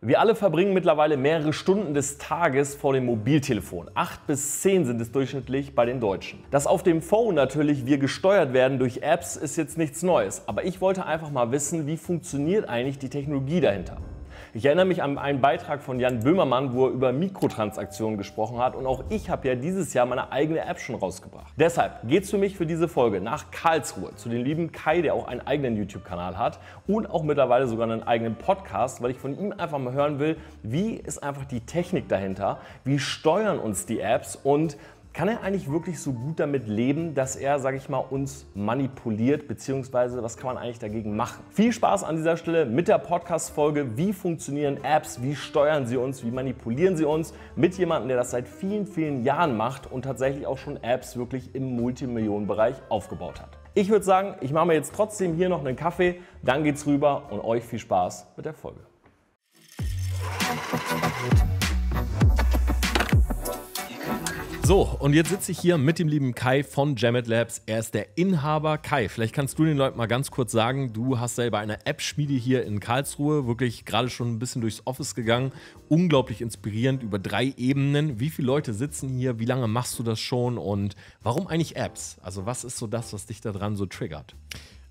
Wir alle verbringen mittlerweile mehrere Stunden des Tages vor dem Mobiltelefon. Acht bis zehn sind es durchschnittlich bei den Deutschen. Dass auf dem Phone natürlich wir gesteuert werden durch Apps, ist jetzt nichts Neues. Aber ich wollte einfach mal wissen, wie funktioniert eigentlich die Technologie dahinter. Ich erinnere mich an einen Beitrag von Jan Böhmermann, wo er über Mikrotransaktionen gesprochen hat und auch ich habe ja dieses Jahr meine eigene App schon rausgebracht. Deshalb geht's für mich für diese Folge nach Karlsruhe zu dem lieben Kai, der auch einen eigenen YouTube-Kanal hat und auch mittlerweile sogar einen eigenen Podcast, weil ich von ihm einfach mal hören will, wie ist einfach die Technik dahinter, wie steuern uns die Apps und kann er eigentlich wirklich so gut damit leben, dass er, sage ich mal, uns manipuliert, beziehungsweise was kann man eigentlich dagegen machen? Viel Spaß an dieser Stelle mit der Podcast-Folge. Wie funktionieren Apps? Wie steuern sie uns? Wie manipulieren sie uns? Mit jemandem, der das seit vielen, vielen Jahren macht und tatsächlich auch schon Apps wirklich im Multimillionenbereich aufgebaut hat. Ich würde sagen, ich mache mir jetzt trotzdem hier noch einen Kaffee, dann geht's rüber und euch viel Spaß mit der Folge. So, und jetzt sitze ich hier mit dem lieben Kai von Jamet Labs. Er ist der Inhaber. Kai, vielleicht kannst du den Leuten mal ganz kurz sagen, du hast selber eine App-Schmiede hier in Karlsruhe, wirklich gerade schon ein bisschen durchs Office gegangen. Unglaublich inspirierend über drei Ebenen. Wie viele Leute sitzen hier? Wie lange machst du das schon? Und warum eigentlich Apps? Also was ist so das, was dich da dran so triggert?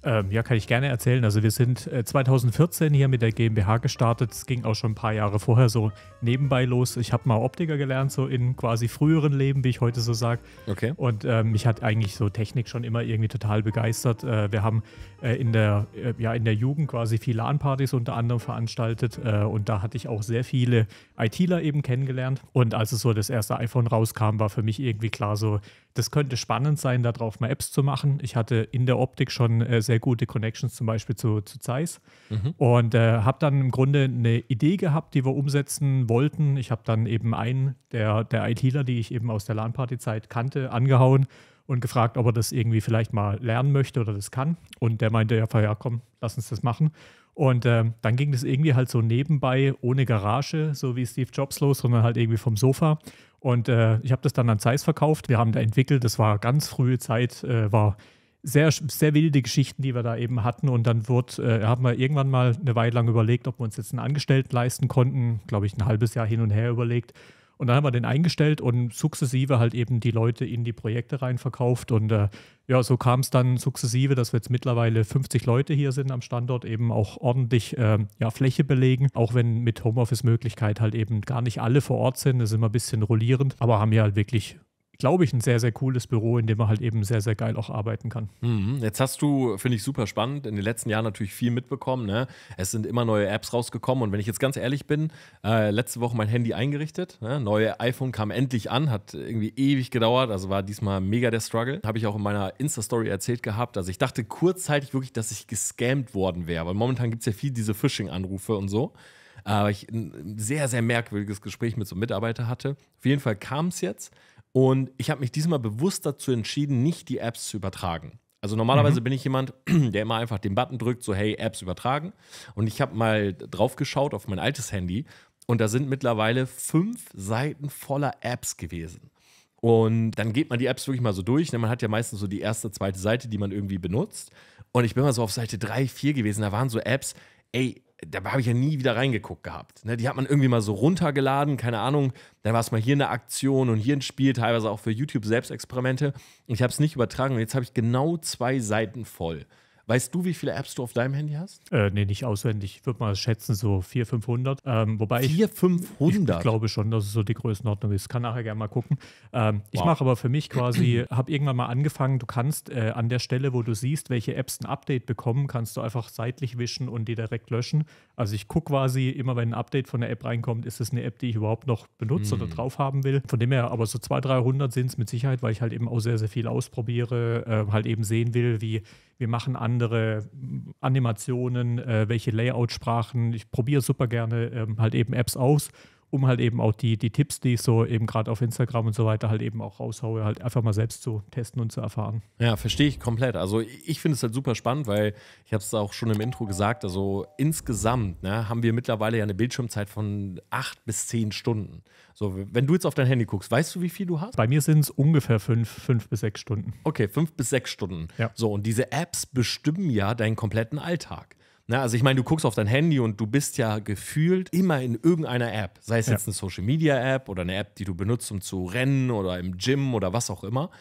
Ähm, ja, kann ich gerne erzählen. Also wir sind 2014 äh, hier mit der GmbH gestartet. Es ging auch schon ein paar Jahre vorher so nebenbei los. Ich habe mal Optiker gelernt, so in quasi früheren Leben, wie ich heute so sage. Okay. Und ähm, mich hat eigentlich so Technik schon immer irgendwie total begeistert. Äh, wir haben äh, in, der, äh, ja, in der Jugend quasi viele LAN-Partys unter anderem veranstaltet äh, und da hatte ich auch sehr viele ITler eben kennengelernt. Und als es so das erste iPhone rauskam, war für mich irgendwie klar so, das könnte spannend sein, darauf mal Apps zu machen. Ich hatte in der Optik schon äh, sehr sehr gute Connections zum Beispiel zu, zu Zeiss mhm. und äh, habe dann im Grunde eine Idee gehabt, die wir umsetzen wollten. Ich habe dann eben einen der, der ITler, die ich eben aus der LAN-Party-Zeit kannte, angehauen und gefragt, ob er das irgendwie vielleicht mal lernen möchte oder das kann. Und der meinte ja, ja komm, lass uns das machen. Und äh, dann ging das irgendwie halt so nebenbei, ohne Garage, so wie Steve Jobs los, sondern halt irgendwie vom Sofa. Und äh, ich habe das dann an Zeiss verkauft. Wir haben da entwickelt, das war ganz frühe Zeit, äh, war sehr, sehr wilde Geschichten, die wir da eben hatten. Und dann wird, äh, haben wir irgendwann mal eine Weile lang überlegt, ob wir uns jetzt einen Angestellten leisten konnten. Glaube ich, ein halbes Jahr hin und her überlegt. Und dann haben wir den eingestellt und sukzessive halt eben die Leute in die Projekte rein verkauft. Und äh, ja, so kam es dann sukzessive, dass wir jetzt mittlerweile 50 Leute hier sind am Standort, eben auch ordentlich äh, ja, Fläche belegen, auch wenn mit Homeoffice-Möglichkeit halt eben gar nicht alle vor Ort sind. Das ist immer ein bisschen rollierend, aber haben ja halt wirklich glaube ich, ein sehr, sehr cooles Büro, in dem man halt eben sehr, sehr geil auch arbeiten kann. Mhm. Jetzt hast du, finde ich super spannend, in den letzten Jahren natürlich viel mitbekommen. Ne? Es sind immer neue Apps rausgekommen und wenn ich jetzt ganz ehrlich bin, äh, letzte Woche mein Handy eingerichtet. Ne? Neue iPhone kam endlich an, hat irgendwie ewig gedauert, also war diesmal mega der Struggle. Habe ich auch in meiner Insta-Story erzählt gehabt. Also ich dachte kurzzeitig wirklich, dass ich gescammt worden wäre, weil momentan gibt es ja viel diese Phishing-Anrufe und so aber äh, ich ein sehr, sehr merkwürdiges Gespräch mit so einem Mitarbeiter hatte. Auf jeden Fall kam es jetzt. Und ich habe mich diesmal bewusst dazu entschieden, nicht die Apps zu übertragen. Also normalerweise mhm. bin ich jemand, der immer einfach den Button drückt, so hey, Apps übertragen. Und ich habe mal drauf geschaut auf mein altes Handy und da sind mittlerweile fünf Seiten voller Apps gewesen. Und dann geht man die Apps wirklich mal so durch. Ne? Man hat ja meistens so die erste, zweite Seite, die man irgendwie benutzt. Und ich bin mal so auf Seite 3, 4 gewesen. Da waren so Apps, ey, da habe ich ja nie wieder reingeguckt gehabt. Ne? Die hat man irgendwie mal so runtergeladen, keine Ahnung. Dann war es mal hier eine Aktion und hier ein Spiel, teilweise auch für YouTube-Selbstexperimente. Ich habe es nicht übertragen und jetzt habe ich genau zwei Seiten voll. Weißt du, wie viele Apps du auf deinem Handy hast? Äh, nee, nicht auswendig. Ich würde mal schätzen, so 400, 500. Ähm, wobei 400, 500? Ich, ich, glaube schon, dass es so die Größenordnung ist. Kann nachher gerne mal gucken. Ähm, wow. Ich mache aber für mich quasi, habe irgendwann mal angefangen, du kannst äh, an der Stelle, wo du siehst, welche Apps ein Update bekommen, kannst du einfach seitlich wischen und die direkt löschen. Also ich gucke quasi immer, wenn ein Update von der App reinkommt, ist es eine App, die ich überhaupt noch benutze mm. oder drauf haben will. Von dem her, aber so 200, 300 sind es mit Sicherheit, weil ich halt eben auch sehr, sehr viel ausprobiere, äh, halt eben sehen will, wie wir machen andere mm, Animationen, äh, welche Layout-Sprachen. Ich probiere super gerne ähm, halt eben Apps aus um halt eben auch die, die Tipps, die ich so eben gerade auf Instagram und so weiter halt eben auch raushaue, halt einfach mal selbst zu testen und zu erfahren. Ja, verstehe ich komplett. Also ich finde es halt super spannend, weil ich habe es auch schon im Intro gesagt, also insgesamt ne, haben wir mittlerweile ja eine Bildschirmzeit von acht bis zehn Stunden. So, wenn du jetzt auf dein Handy guckst, weißt du, wie viel du hast? Bei mir sind es ungefähr fünf, fünf bis sechs Stunden. Okay, fünf bis sechs Stunden. Ja. So, und diese Apps bestimmen ja deinen kompletten Alltag. Na, ne, also ich meine, du guckst auf dein Handy und du bist ja gefühlt immer in irgendeiner App, sei es ja. jetzt eine Social Media App oder eine App, die du benutzt, um zu rennen oder im Gym oder was auch immer.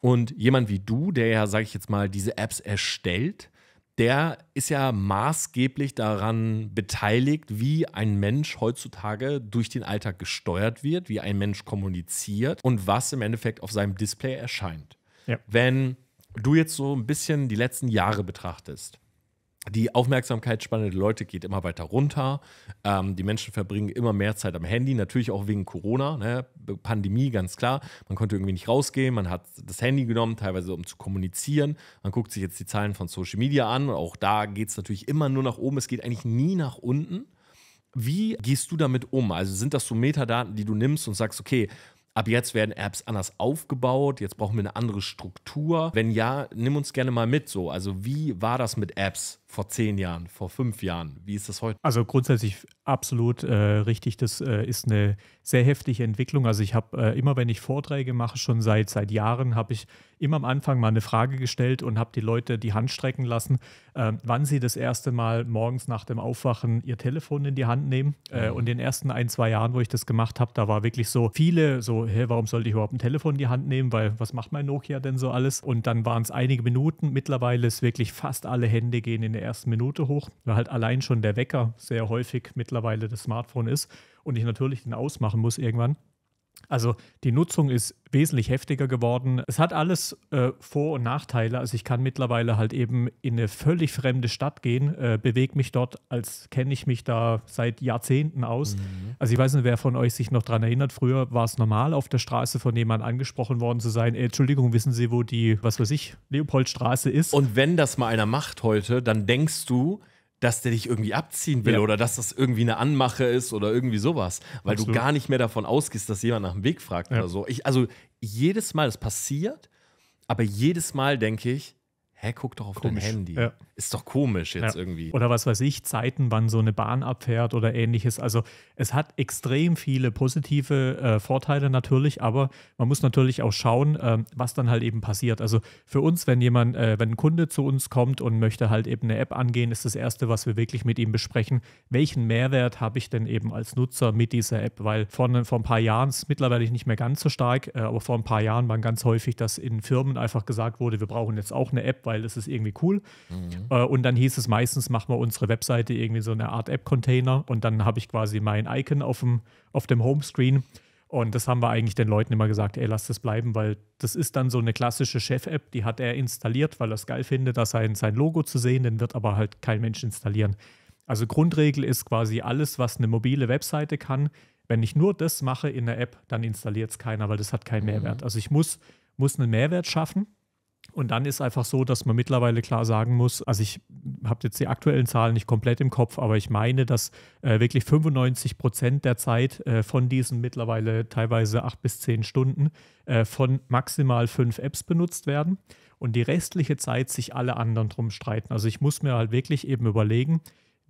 Und jemand wie du, der ja, sage ich jetzt mal, diese Apps erstellt, der ist ja maßgeblich daran beteiligt, wie ein Mensch heutzutage durch den Alltag gesteuert wird, wie ein Mensch kommuniziert und was im Endeffekt auf seinem Display erscheint. Ja. Wenn du jetzt so ein bisschen die letzten Jahre betrachtest, die Aufmerksamkeitsspanne der Leute geht immer weiter runter. Ähm, die Menschen verbringen immer mehr Zeit am Handy, natürlich auch wegen Corona, ne? Pandemie, ganz klar. Man konnte irgendwie nicht rausgehen, man hat das Handy genommen, teilweise um zu kommunizieren. Man guckt sich jetzt die Zahlen von Social Media an und auch da geht es natürlich immer nur nach oben. Es geht eigentlich nie nach unten. Wie gehst du damit um? Also sind das so Metadaten, die du nimmst und sagst, okay, ab jetzt werden Apps anders aufgebaut, jetzt brauchen wir eine andere Struktur. Wenn ja, nimm uns gerne mal mit so. Also wie war das mit Apps vor zehn Jahren, vor fünf Jahren? Wie ist das heute? Also grundsätzlich absolut äh, richtig. Das äh, ist eine sehr heftige Entwicklung. Also ich habe äh, immer, wenn ich Vorträge mache, schon seit, seit Jahren, habe ich immer am Anfang mal eine Frage gestellt und habe die Leute die Hand strecken lassen, ähm, wann sie das erste Mal morgens nach dem Aufwachen ihr Telefon in die Hand nehmen. Äh, mhm. Und in den ersten ein, zwei Jahren, wo ich das gemacht habe, da war wirklich so viele so, hä, warum sollte ich überhaupt ein Telefon in die Hand nehmen? Weil was macht mein Nokia denn so alles? Und dann waren es einige Minuten. Mittlerweile ist wirklich fast alle Hände gehen in der ersten Minute hoch, weil halt allein schon der Wecker sehr häufig mittlerweile das Smartphone ist und ich natürlich den ausmachen muss irgendwann. Also die Nutzung ist wesentlich heftiger geworden. Es hat alles äh, Vor- und Nachteile. Also ich kann mittlerweile halt eben in eine völlig fremde Stadt gehen, äh, bewege mich dort, als kenne ich mich da seit Jahrzehnten aus. Mhm. Also ich weiß nicht, wer von euch sich noch daran erinnert, früher war es normal, auf der Straße von jemandem angesprochen worden zu sein, äh, Entschuldigung, wissen Sie, wo die, was weiß ich, Leopoldstraße ist? Und wenn das mal einer macht heute, dann denkst du, dass der dich irgendwie abziehen will ja. oder dass das irgendwie eine Anmache ist oder irgendwie sowas, weil Absolut. du gar nicht mehr davon ausgehst, dass jemand nach dem Weg fragt ja. oder so. Ich, also jedes Mal, das passiert, aber jedes Mal denke ich, hä, guck doch auf komisch. dein Handy. Ja. Ist doch komisch jetzt ja. irgendwie. Oder was weiß ich, Zeiten, wann so eine Bahn abfährt oder ähnliches. Also es hat extrem viele positive äh, Vorteile natürlich, aber man muss natürlich auch schauen, äh, was dann halt eben passiert. Also für uns, wenn jemand, äh, wenn ein Kunde zu uns kommt und möchte halt eben eine App angehen, ist das Erste, was wir wirklich mit ihm besprechen, welchen Mehrwert habe ich denn eben als Nutzer mit dieser App? Weil von, ne, vor ein paar Jahren ist mittlerweile nicht mehr ganz so stark, äh, aber vor ein paar Jahren waren ganz häufig, dass in Firmen einfach gesagt wurde, wir brauchen jetzt auch eine App, weil weil es ist irgendwie cool. Mhm. Äh, und dann hieß es meistens, machen wir unsere Webseite irgendwie so eine Art App-Container und dann habe ich quasi mein Icon auf dem, auf dem Homescreen. Und das haben wir eigentlich den Leuten immer gesagt, ey, lass das bleiben, weil das ist dann so eine klassische Chef-App, die hat er installiert, weil er es geil findet, da sein, sein Logo zu sehen, den wird aber halt kein Mensch installieren. Also Grundregel ist quasi alles, was eine mobile Webseite kann. Wenn ich nur das mache in der App, dann installiert es keiner, weil das hat keinen mhm. Mehrwert. Also ich muss, muss einen Mehrwert schaffen und dann ist einfach so, dass man mittlerweile klar sagen muss, also ich habe jetzt die aktuellen Zahlen nicht komplett im Kopf, aber ich meine, dass äh, wirklich 95 Prozent der Zeit äh, von diesen mittlerweile teilweise acht bis zehn Stunden äh, von maximal fünf Apps benutzt werden und die restliche Zeit sich alle anderen drum streiten. Also ich muss mir halt wirklich eben überlegen,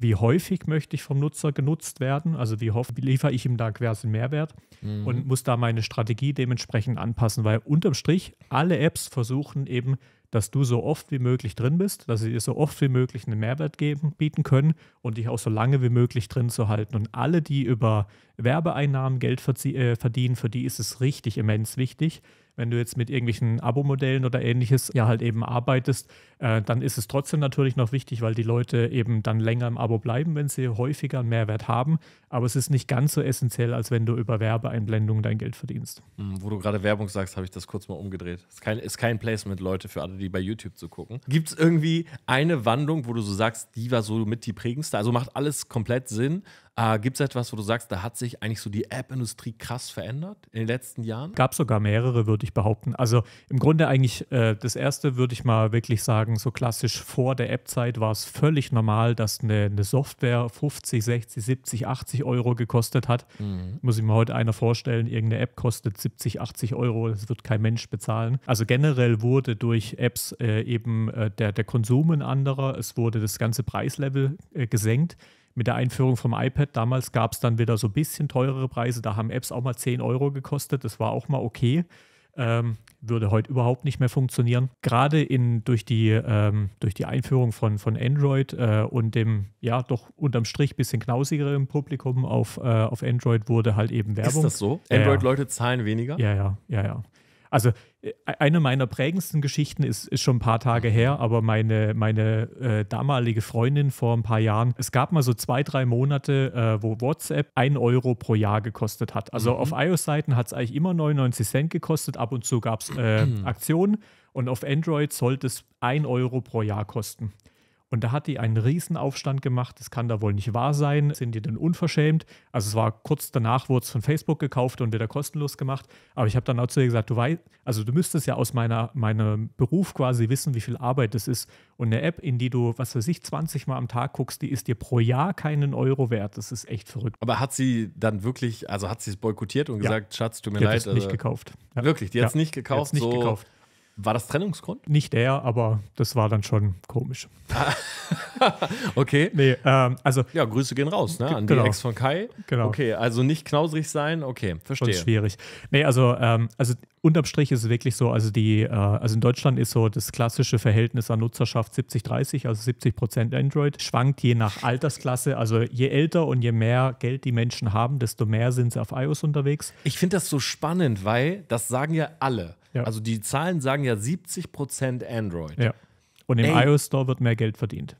wie häufig möchte ich vom Nutzer genutzt werden, also wie, wie liefere ich ihm da quasi Mehrwert mhm. und muss da meine Strategie dementsprechend anpassen, weil unterm Strich alle Apps versuchen eben dass du so oft wie möglich drin bist, dass sie dir so oft wie möglich einen Mehrwert geben, bieten können und dich auch so lange wie möglich drin zu halten. Und alle, die über Werbeeinnahmen Geld äh, verdienen, für die ist es richtig immens wichtig. Wenn du jetzt mit irgendwelchen Abo-Modellen oder ähnliches ja halt eben arbeitest, äh, dann ist es trotzdem natürlich noch wichtig, weil die Leute eben dann länger im Abo bleiben, wenn sie häufiger einen Mehrwert haben. Aber es ist nicht ganz so essentiell, als wenn du über Werbeeinblendungen dein Geld verdienst. Mhm, wo du gerade Werbung sagst, habe ich das kurz mal umgedreht. Ist kein, ist kein Placement, Leute, für alle, die bei YouTube zu gucken. Gibt es irgendwie eine Wandlung, wo du so sagst, die war so mit die prägendste? Also macht alles komplett Sinn, äh, ah, Gibt es etwas, wo du sagst, da hat sich eigentlich so die App-Industrie krass verändert in den letzten Jahren? Gab sogar mehrere, würde ich behaupten. Also im Grunde eigentlich äh, das erste würde ich mal wirklich sagen, so klassisch vor der App-Zeit war es völlig normal, dass eine, eine, Software 50, 60, 70, 80 Euro gekostet hat. Mhm. Muss ich mir heute einer vorstellen, irgendeine App kostet 70, 80 Euro, das wird kein Mensch bezahlen. Also generell wurde durch Apps äh, eben äh, der, der Konsum ein anderer, es wurde das ganze Preislevel äh, gesenkt mit der Einführung vom iPad damals gab es dann wieder so ein bisschen teurere Preise. Da haben Apps auch mal 10 Euro gekostet. Das war auch mal okay. Ähm, würde heute überhaupt nicht mehr funktionieren. Gerade in, durch, die, ähm, durch die Einführung von, von Android äh, und dem, ja, doch unterm Strich bisschen knausigeren Publikum auf, äh, auf Android wurde halt eben Werbung. Ist das so? Android-Leute zahlen weniger? Ja, ja, ja, ja. Also äh, eine meiner prägendsten Geschichten ist, ist schon ein paar Tage mhm. her, aber meine, meine äh, damalige Freundin vor ein paar Jahren, es gab mal so zwei, drei Monate, äh, wo WhatsApp ein Euro pro Jahr gekostet hat. Also mhm. auf iOS-Seiten hat es eigentlich immer 99 Cent gekostet, ab und zu gab es äh, Aktionen und auf Android sollte es ein Euro pro Jahr kosten. Und da hat die einen Riesenaufstand gemacht. Das kann da wohl nicht wahr sein. Sind die denn unverschämt? Also es war kurz danach, wurde es von Facebook gekauft und wieder kostenlos gemacht. Aber ich habe dann auch zu ihr gesagt, du weißt, also du müsstest ja aus meiner, meinem Beruf quasi wissen, wie viel Arbeit das ist. Und eine App, in die du, was weiß ich, 20 Mal am Tag guckst, die ist dir pro Jahr keinen Euro wert. Das ist echt verrückt. Aber hat sie dann wirklich, also hat sie es boykottiert und ja. gesagt, Schatz, tut mir die leid. Die hat es also nicht gekauft. Ja. Wirklich, die hat es ja. nicht gekauft. Die hat's nicht so. gekauft. War das Trennungsgrund? Nicht der, aber das war dann schon komisch. okay. Nee, ähm, also. Ja, Grüße gehen raus, ne? An genau. die Ex von Kai. Genau. Okay, also nicht knausrig sein, okay, verstehe. Das ist schwierig. Nee, also, ähm, also unterm Strich ist es wirklich so, also die, äh, also in Deutschland ist so das klassische Verhältnis an Nutzerschaft 70-30, also 70 Prozent Android, schwankt je nach Altersklasse. Also je älter und je mehr Geld die Menschen haben, desto mehr sind sie auf iOS unterwegs. Ich finde das so spannend, weil das sagen ja alle. Ja. Also die Zahlen sagen ja 70 Prozent Android. Ja. Und im Ey. iOS Store wird mehr Geld verdient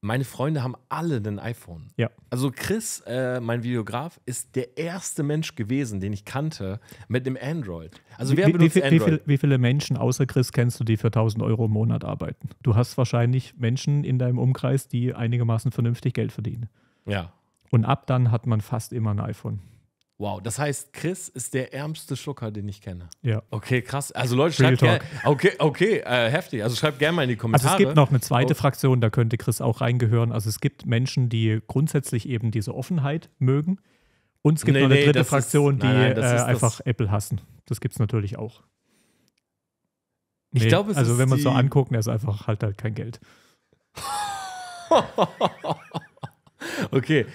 meine Freunde haben alle ein iPhone. Ja. Also Chris, äh, mein Videograf, ist der erste Mensch gewesen, den ich kannte, mit einem Android. Also wer wie, benutzt wie, wie, Android? Viel, wie, viele Menschen außer Chris kennst du, die für 1000 Euro im Monat arbeiten? Du hast wahrscheinlich Menschen in deinem Umkreis, die einigermaßen vernünftig Geld verdienen. Ja. Und ab dann hat man fast immer ein iPhone. Wow, das heißt, Chris ist der ärmste Schlucker, den ich kenne. Ja. Okay, krass. Also Leute, schreibt gerne. Okay, okay, äh, heftig. Also schreibt gerne mal in die Kommentare. Also es gibt noch eine zweite oh. Fraktion, da könnte Chris auch reingehören. Also es gibt Menschen, die grundsätzlich eben diese Offenheit mögen. Und es gibt nee, noch eine nee, dritte Fraktion, ist, die nein, äh, einfach Apple hassen. Das gibt es natürlich auch. Nee, ich glaube, Also wenn man so anguckt, er ist einfach halt halt kein Geld. okay.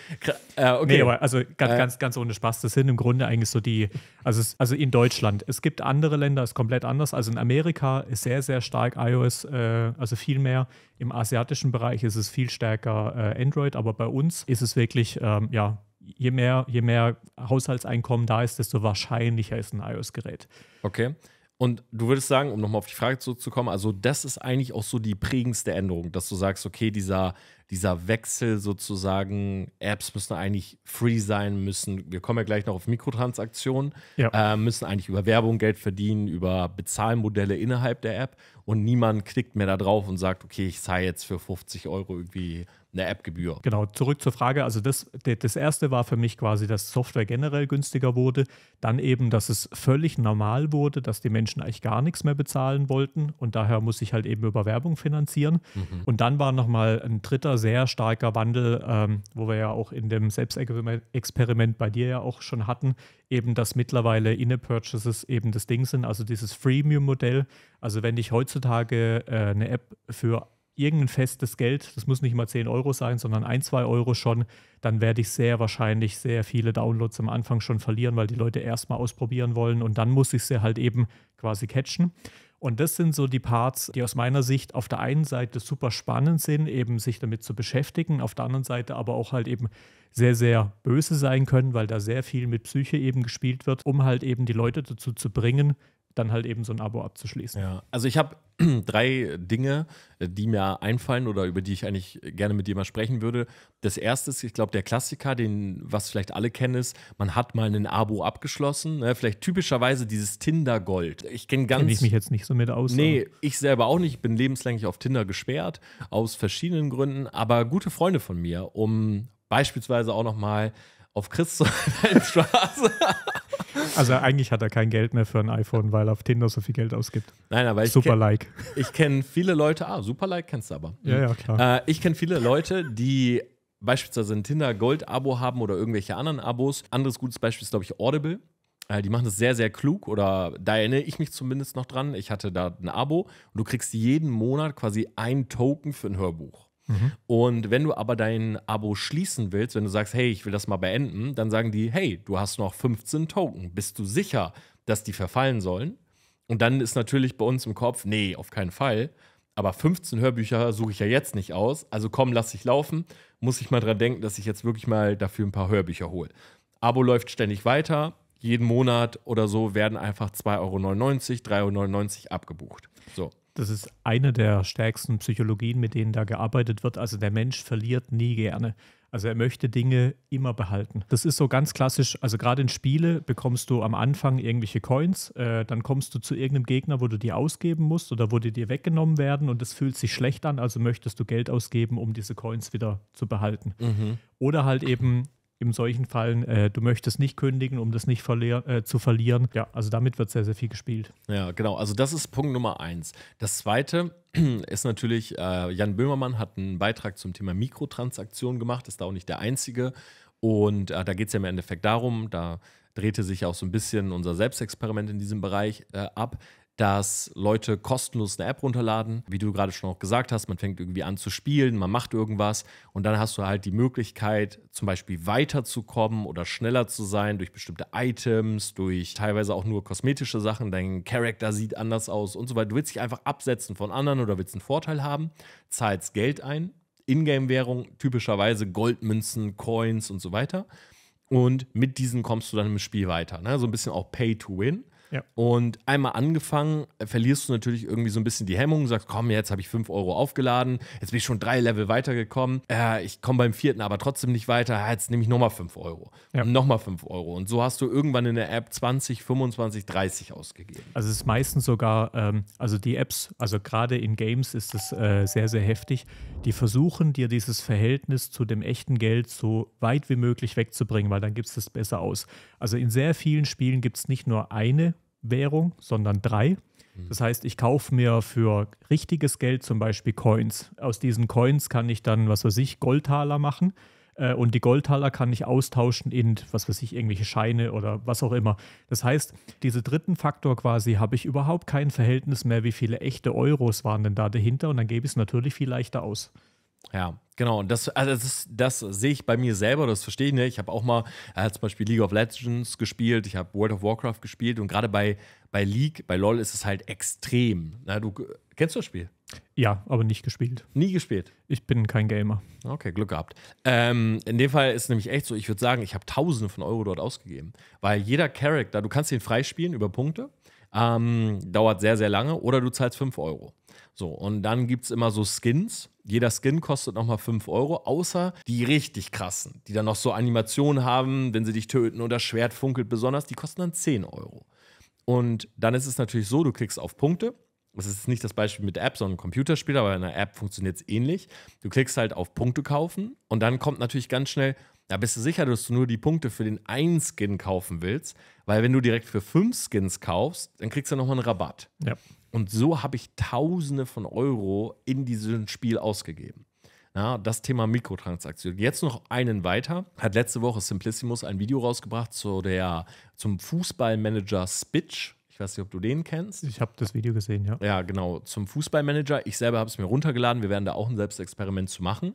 Äh, okay. Nee, aber also ganz, äh. ganz, ganz ohne Spaß. Das sind im Grunde eigentlich so die, also, es, also in Deutschland. Es gibt andere Länder, ist komplett anders. Also in Amerika ist sehr, sehr stark iOS, äh, also viel mehr. Im asiatischen Bereich ist es viel stärker äh, Android, aber bei uns ist es wirklich, ähm, ja, je mehr, je mehr Haushaltseinkommen da ist, desto wahrscheinlicher ist ein iOS-Gerät. Okay. Und du würdest sagen, um nochmal auf die Frage zurückzukommen, also das ist eigentlich auch so die prägendste Änderung, dass du sagst, okay, dieser, dieser Wechsel sozusagen, Apps müssen eigentlich free sein, müssen, wir kommen ja gleich noch auf Mikrotransaktionen, ja. äh, müssen eigentlich über Werbung Geld verdienen, über Bezahlmodelle innerhalb der App und niemand klickt mehr da drauf und sagt, okay, ich zahle jetzt für 50 Euro irgendwie eine App-Gebühr. Genau, zurück zur Frage. Also das, das erste war für mich quasi, dass Software generell günstiger wurde. Dann eben, dass es völlig normal wurde, dass die Menschen eigentlich gar nichts mehr bezahlen wollten und daher muss ich halt eben über Werbung finanzieren. Mhm. Und dann war nochmal ein dritter sehr starker Wandel, ähm, wo wir ja auch in dem Selbstexperiment bei dir ja auch schon hatten, eben, dass mittlerweile Inner-Purchases eben das Ding sind, also dieses Freemium-Modell. Also wenn ich heutzutage äh, eine App für irgendein festes Geld, das muss nicht mal 10 Euro sein, sondern 1, 2 Euro schon, dann werde ich sehr wahrscheinlich sehr viele Downloads am Anfang schon verlieren, weil die Leute erstmal ausprobieren wollen und dann muss ich sie halt eben quasi catchen. Und das sind so die Parts, die aus meiner Sicht auf der einen Seite super spannend sind, eben sich damit zu beschäftigen, auf der anderen Seite aber auch halt eben sehr, sehr böse sein können, weil da sehr viel mit Psyche eben gespielt wird, um halt eben die Leute dazu zu bringen, dann halt eben so ein Abo abzuschließen. Ja, also ich habe drei Dinge, äh, die mir einfallen oder über die ich eigentlich gerne mit dir mal sprechen würde. Das erste ist, ich glaube, der Klassiker, den, was vielleicht alle kennen, ist, man hat mal ein Abo abgeschlossen. Ne? Vielleicht typischerweise dieses Tinder-Gold. Ich kenne ganz. Kenne ich mich jetzt nicht so mit aus. Nee, ich selber auch nicht. Ich bin lebenslänglich auf Tinder gesperrt, aus verschiedenen Gründen. Aber gute Freunde von mir, um beispielsweise auch nochmal auf Straße. Also eigentlich hat er kein Geld mehr für ein iPhone, weil er auf Tinder so viel Geld ausgibt. Nein, aber ich super like. Ich kenne viele Leute. Ah, super like kennst du aber. Ja, ja mhm. klar. Äh, ich kenne viele Leute, die beispielsweise ein Tinder Gold Abo haben oder irgendwelche anderen Abos. Anderes gutes Beispiel ist glaube ich Audible. Äh, die machen das sehr, sehr klug oder da erinnere ich mich zumindest noch dran. Ich hatte da ein Abo und du kriegst jeden Monat quasi ein Token für ein Hörbuch. Mhm. Und wenn du aber dein Abo schließen willst, wenn du sagst, hey, ich will das mal beenden, dann sagen die, hey, du hast noch 15 Token. Bist du sicher, dass die verfallen sollen? Und dann ist natürlich bei uns im Kopf, nee, auf keinen Fall. Aber 15 Hörbücher suche ich ja jetzt nicht aus. Also komm, lass dich laufen. Muss ich mal dran denken, dass ich jetzt wirklich mal dafür ein paar Hörbücher hole. Abo läuft ständig weiter. Jeden Monat oder so werden einfach 2,99 Euro, 3,99 Euro abgebucht. So. Das ist eine der stärksten Psychologien, mit denen da gearbeitet wird. Also der Mensch verliert nie gerne. Also er möchte Dinge immer behalten. Das ist so ganz klassisch. Also gerade in Spiele bekommst du am Anfang irgendwelche Coins, äh, dann kommst du zu irgendeinem Gegner, wo du die ausgeben musst oder wo die dir weggenommen werden und es fühlt sich schlecht an. Also möchtest du Geld ausgeben, um diese Coins wieder zu behalten. Mhm. Oder halt eben in solchen Fällen, äh, du möchtest nicht kündigen, um das nicht verlier äh, zu verlieren. Ja, also damit wird sehr, sehr viel gespielt. Ja, genau. Also das ist Punkt Nummer eins. Das zweite ist natürlich, äh, Jan Böhmermann hat einen Beitrag zum Thema Mikrotransaktionen gemacht, ist da auch nicht der einzige. Und äh, da geht es ja im Endeffekt darum, da drehte sich auch so ein bisschen unser Selbstexperiment in diesem Bereich äh, ab, dass Leute kostenlos eine App runterladen. Wie du gerade schon auch gesagt hast, man fängt irgendwie an zu spielen, man macht irgendwas und dann hast du halt die Möglichkeit, zum Beispiel weiterzukommen oder schneller zu sein durch bestimmte Items, durch teilweise auch nur kosmetische Sachen. Dein Charakter sieht anders aus und so weiter. Du willst dich einfach absetzen von anderen oder willst einen Vorteil haben, zahlst Geld ein, Ingame-Währung, typischerweise Goldmünzen, Coins und so weiter. Und mit diesen kommst du dann im Spiel weiter. Ne? So ein bisschen auch Pay to Win. Ja. Und einmal angefangen, äh, verlierst du natürlich irgendwie so ein bisschen die Hemmung, sagst, komm, jetzt habe ich 5 Euro aufgeladen, jetzt bin ich schon drei Level weitergekommen, äh, ich komme beim vierten aber trotzdem nicht weiter, ah, jetzt nehme ich nochmal 5 Euro. Ja. Nochmal 5 Euro. Und so hast du irgendwann in der App 20, 25, 30 ausgegeben. Also es ist meistens sogar, ähm, also die Apps, also gerade in Games ist es äh, sehr, sehr heftig, die versuchen dir dieses Verhältnis zu dem echten Geld so weit wie möglich wegzubringen, weil dann gibt es das besser aus. Also in sehr vielen Spielen gibt es nicht nur eine Währung, sondern drei. Mhm. Das heißt, ich kaufe mir für richtiges Geld zum Beispiel Coins. Aus diesen Coins kann ich dann, was weiß ich, Goldtaler machen. Äh, und die Goldtaler kann ich austauschen in, was weiß ich, irgendwelche Scheine oder was auch immer. Das heißt, diesen dritten Faktor quasi habe ich überhaupt kein Verhältnis mehr, wie viele echte Euros waren denn da dahinter. Und dann gebe ich es natürlich viel leichter aus. Ja, Genau, und das, also das, das sehe ich bei mir selber, das verstehe ich nicht. Ne? Ich habe auch mal äh, zum Beispiel League of Legends gespielt, ich habe World of Warcraft gespielt und gerade bei, bei League, bei LoL ist es halt extrem. Na, du kennst du das Spiel? Ja, aber nicht gespielt. Nie gespielt? Ich bin kein Gamer. Okay, Glück gehabt. Ähm, in dem Fall ist es nämlich echt so, ich würde sagen, ich habe Tausende von Euro dort ausgegeben. Weil jeder Charakter, du kannst ihn freispielen über Punkte, ähm, dauert sehr, sehr lange oder du zahlst 5 Euro. So, und dann gibt es immer so Skins. Jeder Skin kostet nochmal 5 Euro, außer die richtig krassen, die dann noch so Animationen haben, wenn sie dich töten oder Schwert funkelt besonders, die kosten dann 10 Euro. Und dann ist es natürlich so, du klickst auf Punkte. Das ist nicht das Beispiel mit App, sondern Computerspiel, aber in der App funktioniert es ähnlich. Du klickst halt auf Punkte kaufen und dann kommt natürlich ganz schnell da bist du sicher, dass du nur die Punkte für den einen Skin kaufen willst, weil wenn du direkt für fünf Skins kaufst, dann kriegst du nochmal einen Rabatt. Ja. Und so habe ich Tausende von Euro in diesem Spiel ausgegeben. Ja, das Thema Mikrotransaktion. Jetzt noch einen weiter. Hat letzte Woche Simplissimus ein Video rausgebracht zu der, zum Fußballmanager Spitch. Ich weiß nicht, ob du den kennst. Ich habe das Video gesehen, ja. Ja, genau. Zum Fußballmanager. Ich selber habe es mir runtergeladen. Wir werden da auch ein Selbstexperiment zu machen.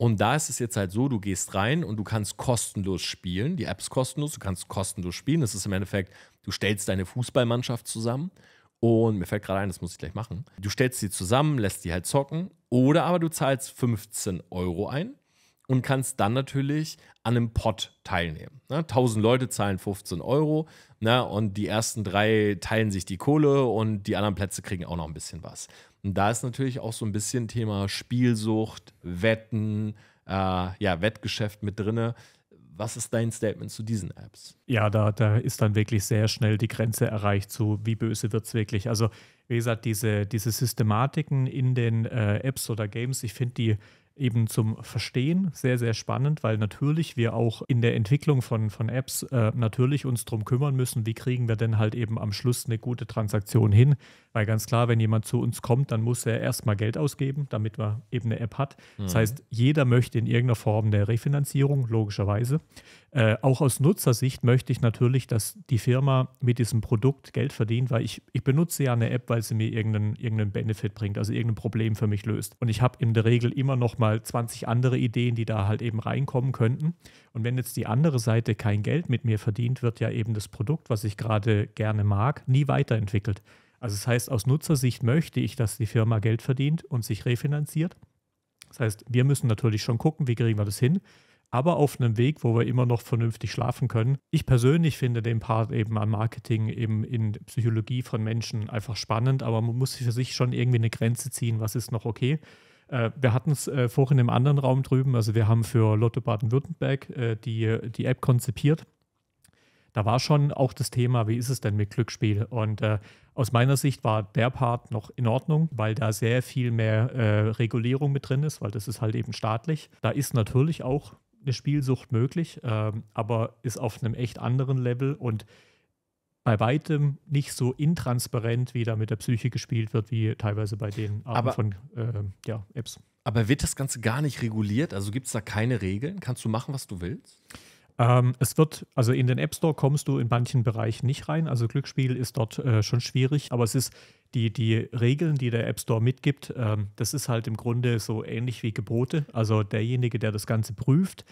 Und da ist es jetzt halt so, du gehst rein und du kannst kostenlos spielen. Die App ist kostenlos, du kannst kostenlos spielen. Das ist im Endeffekt, du stellst deine Fußballmannschaft zusammen. Und mir fällt gerade ein, das muss ich gleich machen. Du stellst sie zusammen, lässt die halt zocken. Oder aber du zahlst 15 Euro ein und kannst dann natürlich an einem Pot teilnehmen. Ne? 1000 Leute zahlen 15 Euro ne? und die ersten drei teilen sich die Kohle und die anderen Plätze kriegen auch noch ein bisschen was. Und da ist natürlich auch so ein bisschen Thema Spielsucht, Wetten, äh, ja, Wettgeschäft mit drin. Was ist dein Statement zu diesen Apps? Ja, da, da ist dann wirklich sehr schnell die Grenze erreicht, zu wie böse wird es wirklich. Also, wie gesagt, diese, diese Systematiken in den äh, Apps oder Games, ich finde die eben zum Verstehen sehr, sehr spannend, weil natürlich wir auch in der Entwicklung von, von Apps äh, natürlich uns darum kümmern müssen, wie kriegen wir denn halt eben am Schluss eine gute Transaktion hin. Weil ganz klar, wenn jemand zu uns kommt, dann muss er erstmal Geld ausgeben, damit man eben eine App hat. Mhm. Das heißt, jeder möchte in irgendeiner Form eine Refinanzierung, logischerweise. Äh, auch aus Nutzersicht möchte ich natürlich, dass die Firma mit diesem Produkt Geld verdient, weil ich, ich benutze ja eine App, weil sie mir irgendeinen, irgendeinen Benefit bringt, also irgendein Problem für mich löst. Und ich habe in der Regel immer noch mal mal 20 andere Ideen, die da halt eben reinkommen könnten. Und wenn jetzt die andere Seite kein Geld mit mir verdient, wird ja eben das Produkt, was ich gerade gerne mag, nie weiterentwickelt. Also das heißt, aus Nutzersicht möchte ich, dass die Firma Geld verdient und sich refinanziert. Das heißt, wir müssen natürlich schon gucken, wie kriegen wir das hin, aber auf einem Weg, wo wir immer noch vernünftig schlafen können. Ich persönlich finde den Part eben an Marketing, eben in Psychologie von Menschen einfach spannend, aber man muss für sich schon irgendwie eine Grenze ziehen, was ist noch okay äh, wir hatten es äh, vorhin im anderen Raum drüben, also wir haben für Lotto Baden-Württemberg äh, die, die App konzipiert. Da war schon auch das Thema, wie ist es denn mit Glücksspiel? Und äh, aus meiner Sicht war der Part noch in Ordnung, weil da sehr viel mehr äh, Regulierung mit drin ist, weil das ist halt eben staatlich. Da ist natürlich auch eine Spielsucht möglich, ähm, aber ist auf einem echt anderen Level und bei weitem nicht so intransparent, wie da mit der Psyche gespielt wird, wie teilweise bei den Arten aber, von äh, ja, Apps. Aber wird das Ganze gar nicht reguliert? Also gibt es da keine Regeln? Kannst du machen, was du willst? Ähm, es wird, also in den App Store kommst du in manchen Bereichen nicht rein. Also Glücksspiel ist dort äh, schon schwierig, aber es ist die, die Regeln, die der App Store mitgibt, ähm, das ist halt im Grunde so ähnlich wie Gebote. Also derjenige, der das Ganze prüft,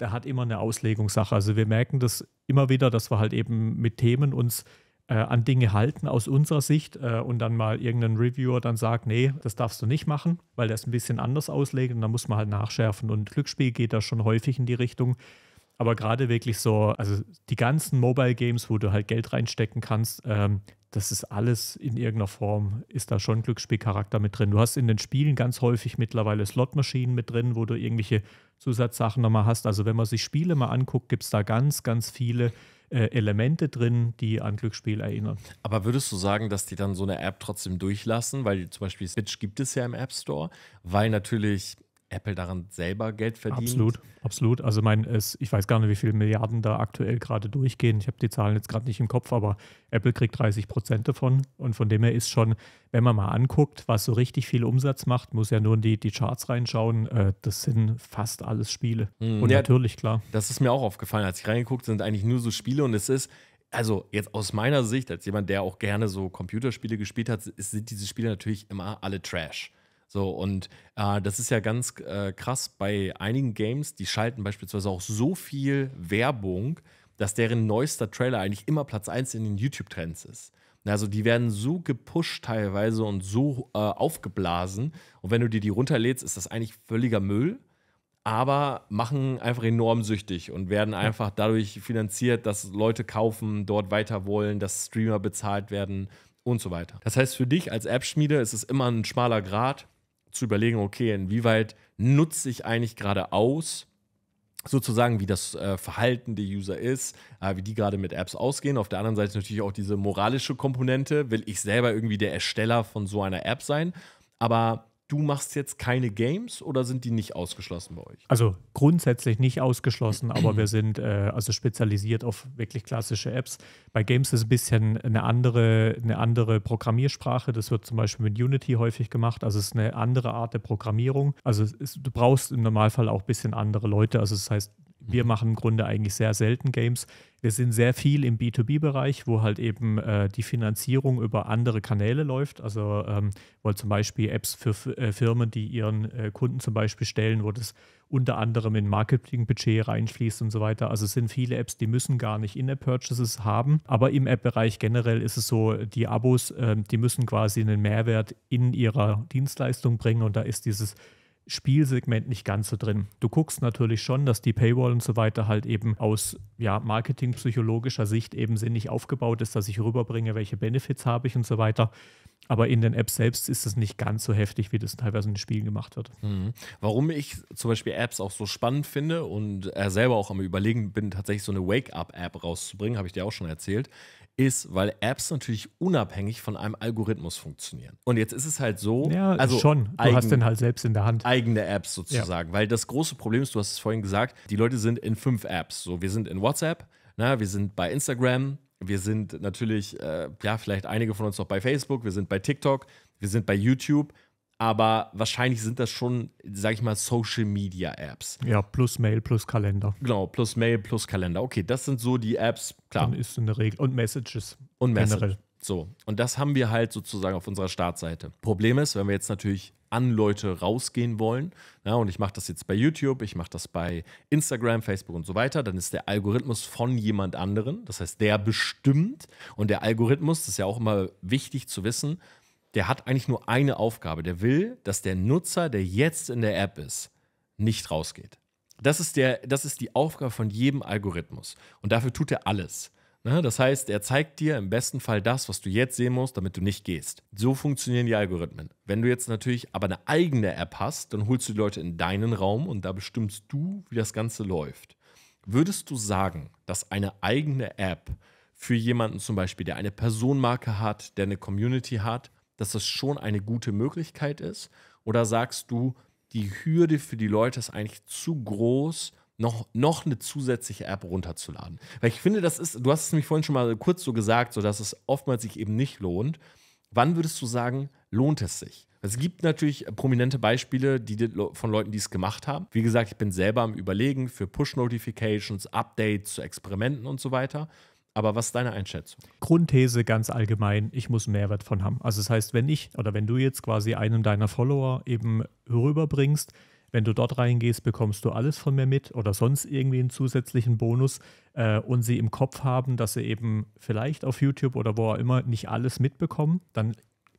der hat immer eine Auslegungssache. Also wir merken das immer wieder, dass wir halt eben mit Themen uns äh, an Dinge halten aus unserer Sicht äh, und dann mal irgendein Reviewer dann sagt, nee, das darfst du nicht machen, weil der es ein bisschen anders auslegt und dann muss man halt nachschärfen und Glücksspiel geht da schon häufig in die Richtung. Aber gerade wirklich so, also die ganzen Mobile Games, wo du halt Geld reinstecken kannst, ähm, das ist alles in irgendeiner Form, ist da schon Glücksspielcharakter mit drin. Du hast in den Spielen ganz häufig mittlerweile Slotmaschinen mit drin, wo du irgendwelche Zusatzsachen nochmal hast. Also wenn man sich Spiele mal anguckt, gibt es da ganz, ganz viele äh, Elemente drin, die an Glücksspiel erinnern. Aber würdest du sagen, dass die dann so eine App trotzdem durchlassen? Weil zum Beispiel Switch gibt es ja im App Store, weil natürlich Apple daran selber Geld verdient. Absolut, absolut. Also mein, es, ich weiß gar nicht, wie viele Milliarden da aktuell gerade durchgehen. Ich habe die Zahlen jetzt gerade nicht im Kopf, aber Apple kriegt 30 Prozent davon. Und von dem her ist schon, wenn man mal anguckt, was so richtig viel Umsatz macht, muss ja nur in die, die Charts reinschauen. Äh, das sind fast alles Spiele. Mhm. Und ja, natürlich, klar. Das ist mir auch aufgefallen. Als ich reingeguckt sind eigentlich nur so Spiele und es ist, also jetzt aus meiner Sicht, als jemand, der auch gerne so Computerspiele gespielt hat, sind diese Spiele natürlich immer alle Trash. So, und äh, das ist ja ganz äh, krass bei einigen Games, die schalten beispielsweise auch so viel Werbung, dass deren neuester Trailer eigentlich immer Platz 1 in den YouTube-Trends ist. Also die werden so gepusht teilweise und so äh, aufgeblasen. Und wenn du dir die runterlädst, ist das eigentlich völliger Müll. Aber machen einfach enorm süchtig und werden einfach dadurch finanziert, dass Leute kaufen, dort weiter wollen, dass Streamer bezahlt werden und so weiter. Das heißt, für dich als App-Schmiede ist es immer ein schmaler Grad zu überlegen, okay, inwieweit nutze ich eigentlich gerade aus, sozusagen, wie das äh, Verhalten der User ist, äh, wie die gerade mit Apps ausgehen. Auf der anderen Seite natürlich auch diese moralische Komponente. Will ich selber irgendwie der Ersteller von so einer App sein? Aber du machst jetzt keine Games oder sind die nicht ausgeschlossen bei euch? Also grundsätzlich nicht ausgeschlossen, aber wir sind äh, also spezialisiert auf wirklich klassische Apps. Bei Games ist es ein bisschen eine andere, eine andere Programmiersprache. Das wird zum Beispiel mit Unity häufig gemacht. Also es ist eine andere Art der Programmierung. Also ist, du brauchst im Normalfall auch ein bisschen andere Leute. Also das heißt, wir mhm. machen im Grunde eigentlich sehr selten Games. Wir sind sehr viel im B2B-Bereich, wo halt eben äh, die Finanzierung über andere Kanäle läuft. Also ähm, weil zum Beispiel Apps für äh, Firmen, die ihren äh, Kunden zum Beispiel stellen, wo das unter anderem in Marketing-Budget reinfließt und so weiter. Also es sind viele Apps, die müssen gar nicht In-App-Purchases haben. Aber im App-Bereich generell ist es so, die Abos, ähm, die müssen quasi einen Mehrwert in ihrer Dienstleistung bringen und da ist dieses Spielsegment nicht ganz so drin. Du guckst natürlich schon, dass die Paywall und so weiter halt eben aus ja, marketingpsychologischer Sicht eben sinnig aufgebaut ist, dass ich rüberbringe, welche Benefits habe ich und so weiter. Aber in den Apps selbst ist es nicht ganz so heftig, wie das teilweise in den Spielen gemacht wird. Mhm. Warum ich zum Beispiel Apps auch so spannend finde und äh, selber auch am Überlegen bin, tatsächlich so eine Wake-up-App rauszubringen, habe ich dir auch schon erzählt, ist, weil Apps natürlich unabhängig von einem Algorithmus funktionieren. Und jetzt ist es halt so, ja, also schon, du eigen, hast den halt selbst in der Hand. Eigene Apps sozusagen, ja. weil das große Problem ist, du hast es vorhin gesagt, die Leute sind in fünf Apps. So, wir sind in WhatsApp, na, ne, wir sind bei Instagram, wir sind natürlich, äh, ja, vielleicht einige von uns noch bei Facebook, wir sind bei TikTok, wir sind bei YouTube aber wahrscheinlich sind das schon, sag ich mal, Social Media Apps. Ja, plus Mail, plus Kalender. Genau, plus Mail, plus Kalender. Okay, das sind so die Apps, klar. Dann ist in der Regel. Und Messages. Und Messages. Generell. So, und das haben wir halt sozusagen auf unserer Startseite. Problem ist, wenn wir jetzt natürlich an Leute rausgehen wollen, ja, und ich mache das jetzt bei YouTube, ich mache das bei Instagram, Facebook und so weiter, dann ist der Algorithmus von jemand anderen, das heißt, der bestimmt und der Algorithmus, das ist ja auch immer wichtig zu wissen, der hat eigentlich nur eine Aufgabe. Der will, dass der Nutzer, der jetzt in der App ist, nicht rausgeht. Das ist, der, das ist die Aufgabe von jedem Algorithmus. Und dafür tut er alles. Ne? Das heißt, er zeigt dir im besten Fall das, was du jetzt sehen musst, damit du nicht gehst. So funktionieren die Algorithmen. Wenn du jetzt natürlich aber eine eigene App hast, dann holst du die Leute in deinen Raum und da bestimmst du, wie das Ganze läuft. Würdest du sagen, dass eine eigene App für jemanden zum Beispiel, der eine Personenmarke hat, der eine Community hat, dass das schon eine gute Möglichkeit ist? Oder sagst du, die Hürde für die Leute ist eigentlich zu groß, noch, noch eine zusätzliche App runterzuladen? Weil ich finde, das ist, du hast es nämlich vorhin schon mal kurz so gesagt, so dass es oftmals sich eben nicht lohnt. Wann würdest du sagen, lohnt es sich? Es gibt natürlich prominente Beispiele die, von Leuten, die es gemacht haben. Wie gesagt, ich bin selber am Überlegen für Push-Notifications, Updates zu Experimenten und so weiter. Aber was ist deine Einschätzung? Grundthese ganz allgemein, ich muss Mehrwert von haben. Also das heißt, wenn ich oder wenn du jetzt quasi einem deiner Follower eben rüberbringst, wenn du dort reingehst, bekommst du alles von mir mit oder sonst irgendwie einen zusätzlichen Bonus äh, und sie im Kopf haben, dass sie eben vielleicht auf YouTube oder wo auch immer nicht alles mitbekommen, dann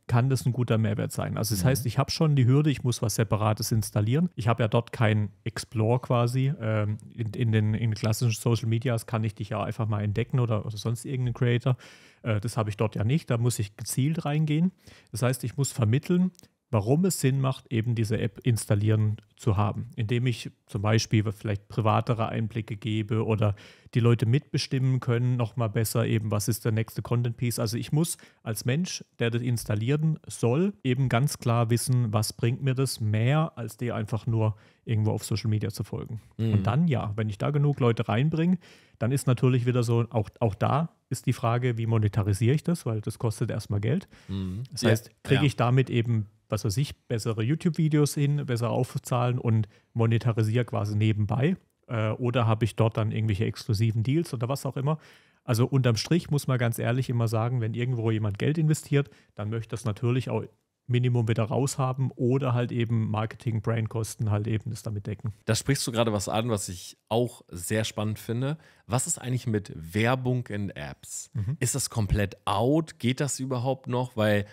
kann das ein guter Mehrwert sein. Also das mhm. heißt, ich habe schon die Hürde, ich muss was Separates installieren. Ich habe ja dort keinen Explore quasi. Ähm, in, in, den, in klassischen Social Medias kann ich dich ja einfach mal entdecken oder, oder sonst irgendeinen Creator. Äh, das habe ich dort ja nicht. Da muss ich gezielt reingehen. Das heißt, ich muss vermitteln, warum es Sinn macht, eben diese App installieren zu haben, indem ich zum Beispiel vielleicht privatere Einblicke gebe oder die Leute mitbestimmen können, nochmal besser eben, was ist der nächste Content Piece. Also ich muss als Mensch, der das installieren soll, eben ganz klar wissen, was bringt mir das mehr, als dir einfach nur irgendwo auf Social Media zu folgen. Mhm. Und dann ja, wenn ich da genug Leute reinbringe, dann ist natürlich wieder so, auch, auch da ist die Frage, wie monetarisiere ich das, weil das kostet erstmal Geld. Mhm. Das heißt, kriege ich ja. damit eben was weiß ich, bessere YouTube-Videos hin, besser Aufzahlen und monetarisiere quasi nebenbei äh, oder habe ich dort dann irgendwelche exklusiven Deals oder was auch immer. Also unterm Strich muss man ganz ehrlich immer sagen, wenn irgendwo jemand Geld investiert, dann möchte das natürlich auch Minimum wieder raushaben oder halt eben Marketing, brain kosten halt eben das damit decken. Da sprichst du gerade was an, was ich auch sehr spannend finde. Was ist eigentlich mit Werbung in Apps? Mhm. Ist das komplett out? Geht das überhaupt noch? Weil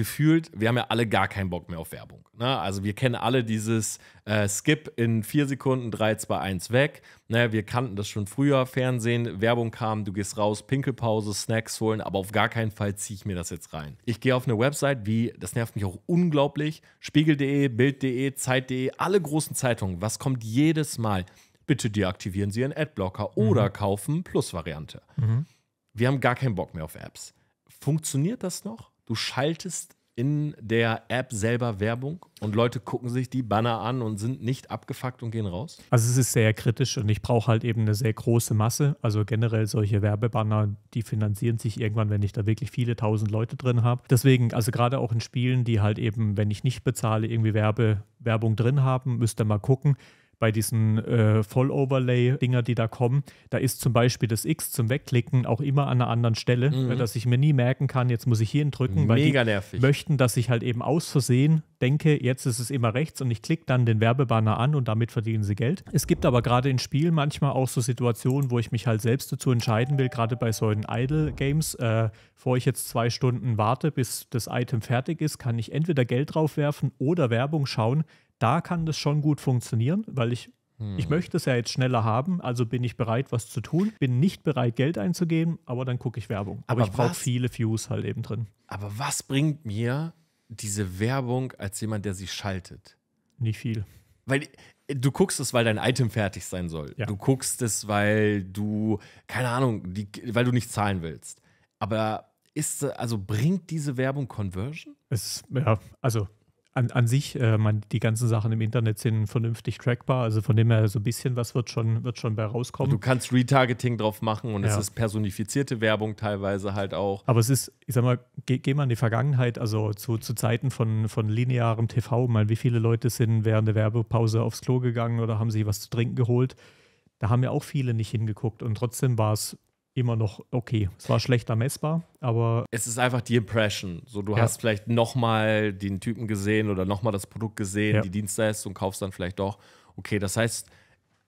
gefühlt, wir haben ja alle gar keinen Bock mehr auf Werbung. Ne? Also wir kennen alle dieses äh, Skip in vier Sekunden, 3, 2, 1 weg. Ne? Wir kannten das schon früher, Fernsehen, Werbung kam, du gehst raus, Pinkelpause, Snacks holen, aber auf gar keinen Fall ziehe ich mir das jetzt rein. Ich gehe auf eine Website wie, das nervt mich auch unglaublich, spiegel.de, bild.de, zeit.de, alle großen Zeitungen, was kommt jedes Mal? Bitte deaktivieren Sie Ihren Adblocker mhm. oder kaufen Plus-Variante. Mhm. Wir haben gar keinen Bock mehr auf Apps. Funktioniert das noch? du schaltest in der App selber Werbung und Leute gucken sich die Banner an und sind nicht abgefuckt und gehen raus? Also es ist sehr kritisch und ich brauche halt eben eine sehr große Masse. Also generell solche Werbebanner, die finanzieren sich irgendwann, wenn ich da wirklich viele tausend Leute drin habe. Deswegen, also gerade auch in Spielen, die halt eben, wenn ich nicht bezahle, irgendwie Werbe, Werbung drin haben, müsst ihr mal gucken bei diesen äh, Voll-Overlay-Dinger, die da kommen, da ist zum Beispiel das X zum Wegklicken auch immer an einer anderen Stelle, mhm. Ne, dass ich mir nie merken kann, jetzt muss ich hierhin drücken, weil Mega die nervig. möchten, dass ich halt eben aus Versehen denke, jetzt ist es immer rechts und ich klicke dann den Werbebanner an und damit verdienen sie Geld. Es gibt aber gerade in Spielen manchmal auch so Situationen, wo ich mich halt selbst dazu entscheiden will, gerade bei solchen Idle-Games, äh, bevor ich jetzt zwei Stunden warte, bis das Item fertig ist, kann ich entweder Geld draufwerfen oder Werbung schauen, da kann das schon gut funktionieren, weil ich ich hm. möchte es ja jetzt schneller haben, also bin ich bereit, was zu tun. Bin nicht bereit, Geld einzugeben, aber dann gucke ich Werbung. Aber, aber ich brauche viele Views halt eben drin. Aber was bringt mir diese Werbung als jemand, der sie schaltet? Nicht viel. Weil äh, du guckst es, weil dein Item fertig sein soll. Ja. Du guckst es, weil du, keine Ahnung, die, weil du nicht zahlen willst. Aber ist, also bringt diese Werbung Conversion? Es, ja, also an, an sich, äh, man, die ganzen Sachen im Internet sind vernünftig trackbar, also von dem her so ein bisschen was wird schon, wird schon bei rauskommen. Du kannst Retargeting drauf machen und ja. es ist personifizierte Werbung teilweise halt auch. Aber es ist, ich sag mal, geh, geh mal in die Vergangenheit, also zu, zu Zeiten von, von linearem TV, mal wie viele Leute sind während der Werbepause aufs Klo gegangen oder haben sich was zu trinken geholt. Da haben ja auch viele nicht hingeguckt und trotzdem war es immer noch okay. Es war schlechter messbar, aber. Es ist einfach die Impression. So, du ja. hast vielleicht nochmal den Typen gesehen oder nochmal das Produkt gesehen, ja. die Dienstleistung, kaufst dann vielleicht doch. Okay, das heißt,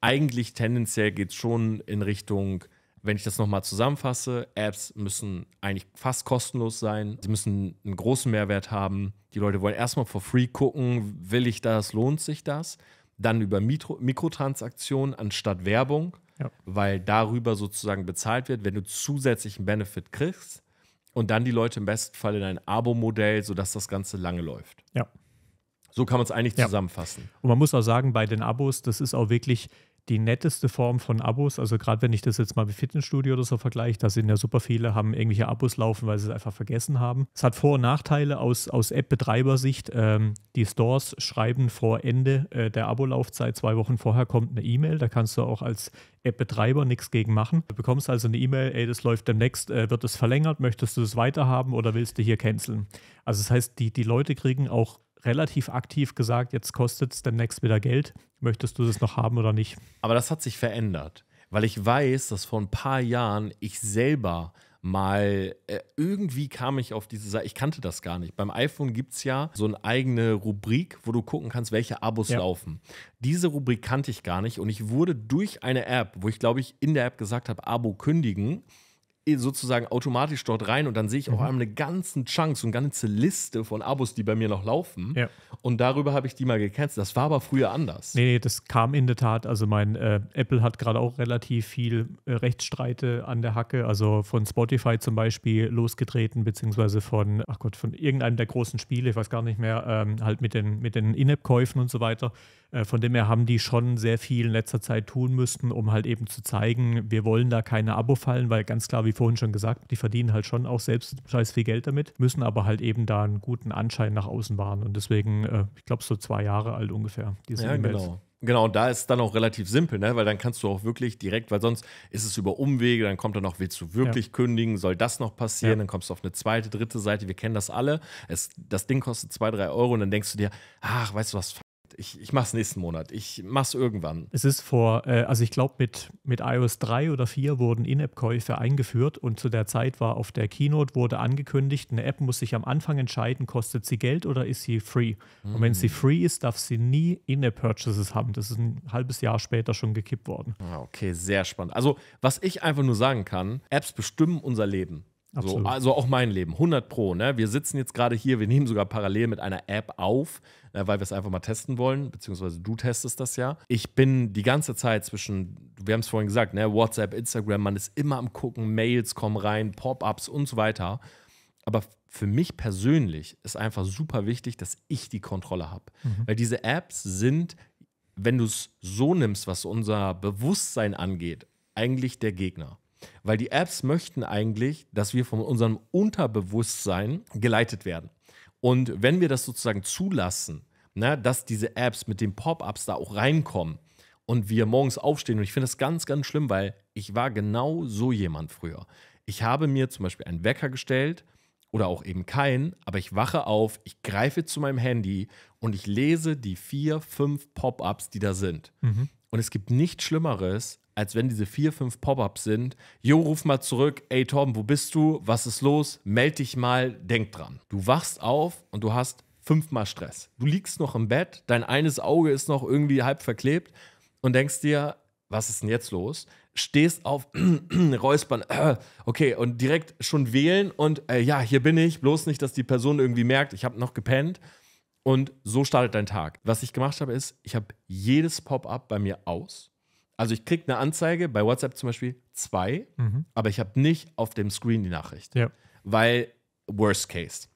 eigentlich tendenziell geht es schon in Richtung, wenn ich das nochmal zusammenfasse, Apps müssen eigentlich fast kostenlos sein. Sie müssen einen großen Mehrwert haben. Die Leute wollen erstmal for free gucken, will ich das, lohnt sich das? Dann über Mikro Mikrotransaktionen anstatt Werbung ja. weil darüber sozusagen bezahlt wird, wenn du zusätzlichen Benefit kriegst und dann die Leute im besten Fall in ein Abo-Modell, sodass das Ganze lange läuft. Ja. So kann man es eigentlich ja. zusammenfassen. Und man muss auch sagen, bei den Abos, das ist auch wirklich die netteste Form von Abos. Also gerade wenn ich das jetzt mal mit Fitnessstudio oder so vergleiche, da sind ja super viele, haben irgendwelche Abos laufen, weil sie es einfach vergessen haben. Es hat Vor- und Nachteile aus, aus App-Betreibersicht. Ähm, die Stores schreiben vor Ende äh, der Abolaufzeit, zwei Wochen vorher kommt eine E-Mail. Da kannst du auch als App-Betreiber nichts gegen machen. Du bekommst also eine E-Mail, ey, das läuft demnächst, äh, wird es verlängert, möchtest du es weiterhaben oder willst du hier canceln? Also das heißt, die, die Leute kriegen auch relativ aktiv gesagt, jetzt kostet es demnächst wieder Geld. Möchtest du das noch haben oder nicht? Aber das hat sich verändert, weil ich weiß, dass vor ein paar Jahren ich selber mal äh, irgendwie kam ich auf diese Seite. Ich kannte das gar nicht. Beim iPhone gibt es ja so eine eigene Rubrik, wo du gucken kannst, welche Abos ja. laufen. Diese Rubrik kannte ich gar nicht und ich wurde durch eine App, wo ich glaube ich in der App gesagt habe, Abo kündigen, sozusagen automatisch dort rein und dann sehe ich mhm. auf einmal eine ganzen Chunks und ganze Liste von Abos, die bei mir noch laufen. Ja. Und darüber habe ich die mal gecancelt. Das war aber früher anders. Nee, nee das kam in der Tat. Also mein äh, Apple hat gerade auch relativ viel äh, Rechtsstreite an der Hacke, also von Spotify zum Beispiel losgetreten, beziehungsweise von, ach Gott, von irgendeinem der großen Spiele, ich weiß gar nicht mehr, ähm, halt mit den, mit den In-App-Käufen und so weiter. Äh, von dem her haben die schon sehr viel in letzter Zeit tun müssen, um halt eben zu zeigen, wir wollen da keine Abo fallen, weil ganz klar, wie vorhin schon gesagt, die verdienen halt schon auch selbst scheiß viel Geld damit, müssen aber halt eben da einen guten Anschein nach außen wahren. Und deswegen, äh, ich glaube, so zwei Jahre alt ungefähr, diese ja, E-Mails. Genau. Genau, und da ist es dann auch relativ simpel, ne? weil dann kannst du auch wirklich direkt, weil sonst ist es über Umwege, dann kommt dann noch, willst du wirklich ja. kündigen, soll das noch passieren, ja. dann kommst du auf eine zweite, dritte Seite, wir kennen das alle. Es, das Ding kostet zwei, drei Euro und dann denkst du dir, ach, weißt du was, Monat. Ich, mache es nächsten Monat. Ich mache es irgendwann. Es ist vor, äh, also ich glaube, mit, mit iOS 3 oder 4 wurden In-App-Käufe eingeführt und zu der Zeit war auf der Keynote wurde angekündigt, eine App muss sich am Anfang entscheiden, kostet sie Geld oder ist sie free. Mhm. Und wenn sie mm. free ist, darf sie nie In-App-Purchases haben. Das ist ein halbes Jahr später schon gekippt worden. Ah, okay, sehr spannend. Also, was ich einfach nur sagen kann, Apps bestimmen unser Leben. So, also auch mein Leben, 100 Pro. Ne? Wir sitzen jetzt gerade hier, wir nehmen sogar parallel mit einer App auf weil wir es einfach mal testen wollen, beziehungsweise du testest das ja. Ich bin die ganze Zeit zwischen, wir haben es vorhin gesagt, ne, WhatsApp, Instagram, man ist immer am Gucken, Mails kommen rein, Pop-ups und so weiter. Aber für mich persönlich ist einfach super wichtig, dass ich die Kontrolle habe. Mhm. Weil diese Apps sind, wenn du es so nimmst, was unser Bewusstsein angeht, eigentlich der Gegner. Weil die Apps möchten eigentlich, dass wir von unserem Unterbewusstsein geleitet werden. Und wenn wir das sozusagen zulassen, ne, dass diese Apps mit den Pop-ups da auch reinkommen und wir morgens aufstehen, und ich finde das ganz, ganz schlimm, weil ich war genau so jemand früher. Ich habe mir zum Beispiel einen Wecker gestellt oder auch eben keinen, aber ich wache auf, ich greife zu meinem Handy und ich lese die vier, fünf Pop-ups, die da sind. Mhm. Und es gibt nichts Schlimmeres, als wenn diese vier, fünf Pop-ups sind. Jo, ruf mal zurück. Ey, Tom, wo bist du? Was ist los? Meld dich mal. Denk dran. Du wachst auf und du hast fünfmal Stress. Du liegst noch im Bett. Dein eines Auge ist noch irgendwie halb verklebt und denkst dir, was ist denn jetzt los? Stehst auf, räuspern, okay, und direkt schon wählen und äh, ja, hier bin ich, bloß nicht, dass die Person irgendwie merkt, ich habe noch gepennt. Und so startet dein Tag. Was ich gemacht habe, ist, ich habe jedes Pop-up bei mir aus also ich kriege eine Anzeige, bei WhatsApp zum Beispiel zwei, mhm. aber ich habe nicht auf dem Screen die Nachricht. Ja. Weil Worst Case.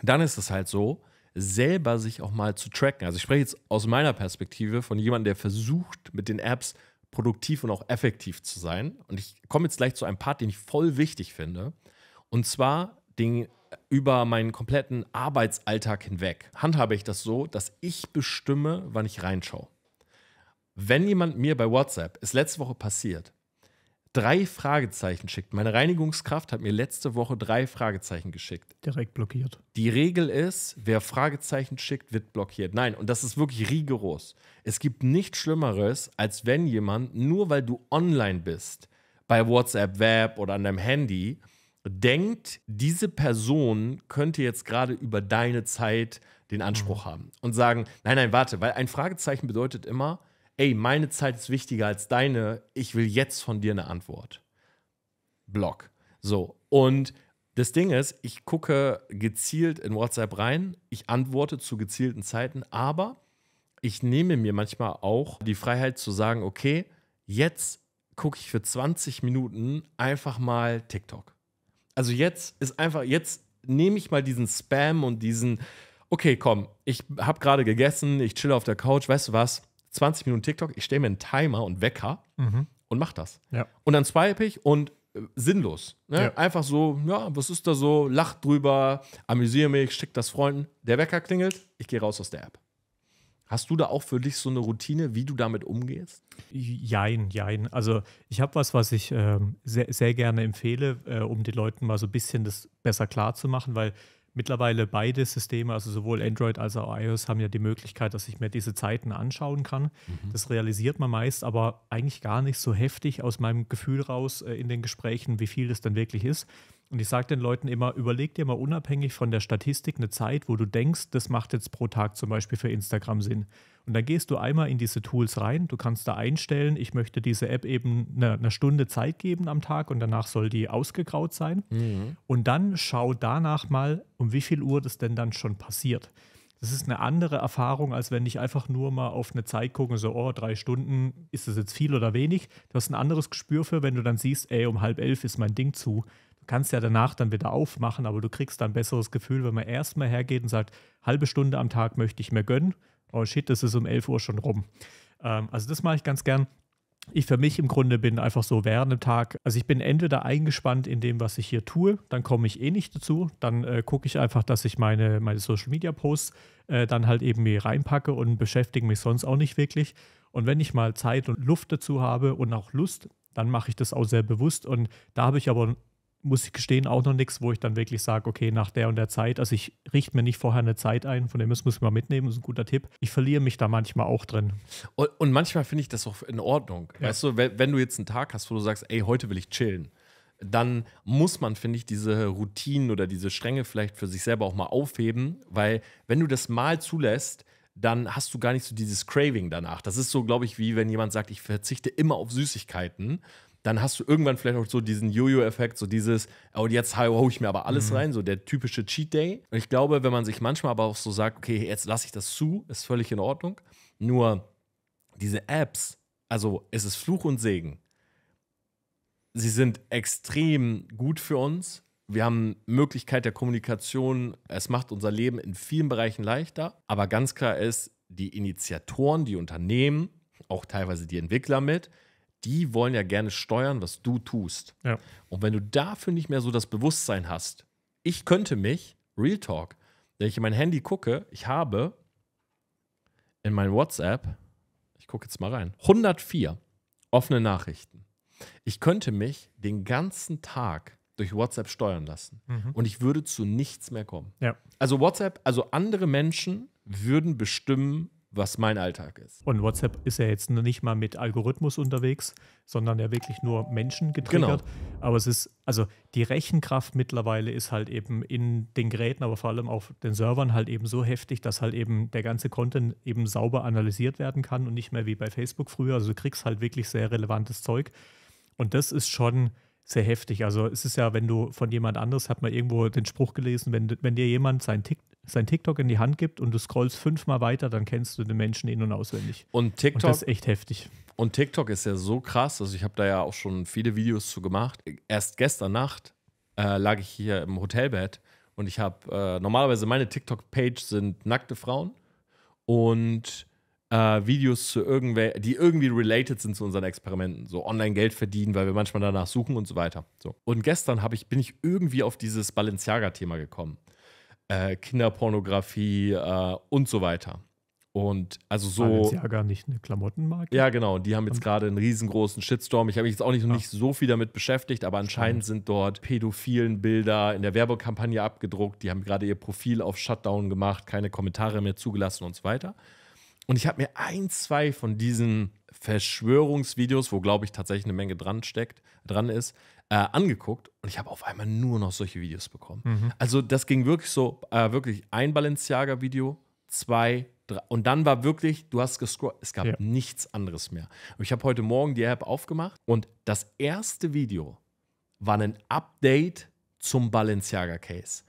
Dann ist es halt so, selber sich auch mal zu tracken. Also ich spreche jetzt aus meiner Perspektive von jemandem, der versucht, mit den Apps produktiv und auch effektiv zu sein. Und ich komme jetzt gleich zu einem Part, den ich voll wichtig finde. Und zwar den über meinen kompletten Arbeitsalltag hinweg handhabe ich das so, dass ich bestimme, wann ich reinschaue. Wenn jemand mir bei WhatsApp, ist letzte Woche passiert, drei Fragezeichen schickt. Meine Reinigungskraft hat mir letzte Woche drei Fragezeichen geschickt. Direkt blockiert. Die Regel ist, wer Fragezeichen schickt, wird blockiert. Nein, und das ist wirklich rigoros. Es gibt nichts Schlimmeres, als wenn jemand, nur weil du online bist, bei WhatsApp, Web oder an deinem Handy, denkt, diese Person könnte jetzt gerade über deine Zeit den Anspruch mhm. haben und sagen, nein, nein, warte, weil ein Fragezeichen bedeutet immer, ey, meine Zeit ist wichtiger als deine, ich will jetzt von dir eine Antwort. Block. So. Und das Ding ist, ich gucke gezielt in WhatsApp rein, ich antworte zu gezielten Zeiten, aber ich nehme mir manchmal auch die Freiheit zu sagen, okay, jetzt gucke ich für 20 Minuten einfach mal TikTok. Also jetzt ist einfach, jetzt nehme ich mal diesen Spam und diesen, okay, komm, ich habe gerade gegessen, ich chill auf der Couch, weißt du was? 20 Minuten TikTok, ich stelle mir einen Timer und Wecker mhm. und mache das. Ja. Und dann swipe ich und äh, sinnlos. Ne? Ja. Einfach so, ja, was ist da so, lach drüber, amüsiere mich, schick das Freunden. Der Wecker klingelt, ich gehe raus aus der App. Hast du da auch für dich so eine Routine, wie du damit umgehst? Jein, jein. Also ich habe was, was ich äh, sehr, sehr gerne empfehle, äh, um den Leuten mal so ein bisschen das besser klar zu machen, weil Mittlerweile beide Systeme, also sowohl Android als auch iOS, haben ja die Möglichkeit, dass ich mir diese Zeiten anschauen kann. Mhm. Das realisiert man meist, aber eigentlich gar nicht so heftig aus meinem Gefühl raus äh, in den Gesprächen, wie viel das dann wirklich ist. Und ich sage den Leuten immer, überleg dir mal unabhängig von der Statistik eine Zeit, wo du denkst, das macht jetzt pro Tag zum Beispiel für Instagram Sinn. Und dann gehst du einmal in diese Tools rein, du kannst da einstellen, ich möchte diese App eben eine, eine Stunde Zeit geben am Tag und danach soll die ausgegraut sein. Mhm. Und dann schau danach mal, um wie viel Uhr das denn dann schon passiert. Das ist eine andere Erfahrung, als wenn ich einfach nur mal auf eine Zeit gucke, so, oh, drei Stunden, ist das jetzt viel oder wenig? Du hast ein anderes Gespür für, wenn du dann siehst, ey, um halb elf ist mein Ding zu kannst ja danach dann wieder aufmachen, aber du kriegst dann ein besseres Gefühl, wenn man erstmal hergeht und sagt, halbe Stunde am Tag möchte ich mir gönnen. Oh shit, das ist um 11 Uhr schon rum. Ähm, also das mache ich ganz gern. Ich für mich im Grunde bin einfach so während dem Tag, also ich bin entweder eingespannt in dem, was ich hier tue, dann komme ich eh nicht dazu, dann äh, gucke ich einfach, dass ich meine, meine Social Media Posts äh, dann halt eben mir reinpacke und beschäftige mich sonst auch nicht wirklich. Und wenn ich mal Zeit und Luft dazu habe und auch Lust, dann mache ich das auch sehr bewusst und da habe ich aber muss ich gestehen, auch noch nichts, wo ich dann wirklich sage, okay, nach der und der Zeit, also ich richte mir nicht vorher eine Zeit ein, von dem muss ich mal mitnehmen, das ist ein guter Tipp. Ich verliere mich da manchmal auch drin. Und, und manchmal finde ich das auch in Ordnung. Ja. Weißt du, wenn, wenn du jetzt einen Tag hast, wo du sagst, ey, heute will ich chillen, dann muss man, finde ich, diese Routinen oder diese Stränge vielleicht für sich selber auch mal aufheben, weil wenn du das mal zulässt, dann hast du gar nicht so dieses Craving danach. Das ist so, glaube ich, wie wenn jemand sagt, ich verzichte immer auf Süßigkeiten dann hast du irgendwann vielleicht auch so diesen Jojo-Effekt, so dieses, oh, jetzt haue ich mir aber alles mhm. rein, so der typische Cheat Day. Und ich glaube, wenn man sich manchmal aber auch so sagt, okay, jetzt lasse ich das zu, ist völlig in Ordnung. Nur diese Apps, also es ist Fluch und Segen. Sie sind extrem gut für uns. Wir haben Möglichkeit der Kommunikation. Es macht unser Leben in vielen Bereichen leichter. Aber ganz klar ist, die Initiatoren, die Unternehmen, auch teilweise die Entwickler mit, die wollen ja gerne steuern, was du tust. Ja. Und wenn du dafür nicht mehr so das Bewusstsein hast, ich könnte mich, Real Talk, wenn ich in mein Handy gucke, ich habe in mein WhatsApp, ich gucke jetzt mal rein, 104 offene Nachrichten. Ich könnte mich den ganzen Tag durch WhatsApp steuern lassen mhm. und ich würde zu nichts mehr kommen. Ja. Also WhatsApp, also andere Menschen würden bestimmen, was mein Alltag ist. Und WhatsApp ist ja jetzt nicht mal mit Algorithmus unterwegs, sondern ja wirklich nur Menschen getriggert. Genau. Aber es ist, also die Rechenkraft mittlerweile ist halt eben in den Geräten, aber vor allem auf den Servern halt eben so heftig, dass halt eben der ganze Content eben sauber analysiert werden kann und nicht mehr wie bei Facebook früher. Also du kriegst halt wirklich sehr relevantes Zeug. Und das ist schon sehr heftig. Also es ist ja, wenn du von jemand anders, hat man irgendwo den Spruch gelesen, wenn, wenn dir jemand sein Tik sein TikTok in die Hand gibt und du scrollst fünfmal weiter, dann kennst du den Menschen in- und auswendig. Und TikTok. Und das ist echt heftig. Und TikTok ist ja so krass. Also, ich habe da ja auch schon viele Videos zu gemacht. Erst gestern Nacht äh, lag ich hier im Hotelbett und ich habe äh, normalerweise meine TikTok-Page sind nackte Frauen und äh, Videos zu irgendwer, die irgendwie related sind zu unseren Experimenten, so online Geld verdienen, weil wir manchmal danach suchen und so weiter. So. Und gestern ich, bin ich irgendwie auf dieses Balenciaga-Thema gekommen äh, Kinderpornografie äh, und so weiter. Und also so. ja gar nicht eine Klamottenmarke? Ja, genau. Die haben jetzt gerade einen riesengroßen Shitstorm. Ich habe mich jetzt auch nicht, ah. nicht so viel damit beschäftigt, aber anscheinend sind dort pädophilen Bilder in der Werbekampagne abgedruckt. Die haben gerade ihr Profil auf Shutdown gemacht, keine Kommentare mehr zugelassen und so weiter. Und ich habe mir ein, zwei von diesen Verschwörungsvideos, wo glaube ich tatsächlich eine Menge dran steckt, dran ist, äh, angeguckt und ich habe auf einmal nur noch solche Videos bekommen. Mhm. Also das ging wirklich so, äh, wirklich ein Balenciaga-Video, zwei, drei. Und dann war wirklich, du hast gescrollt, es gab ja. nichts anderes mehr. Und ich habe heute Morgen die App aufgemacht und das erste Video war ein Update zum Balenciaga-Case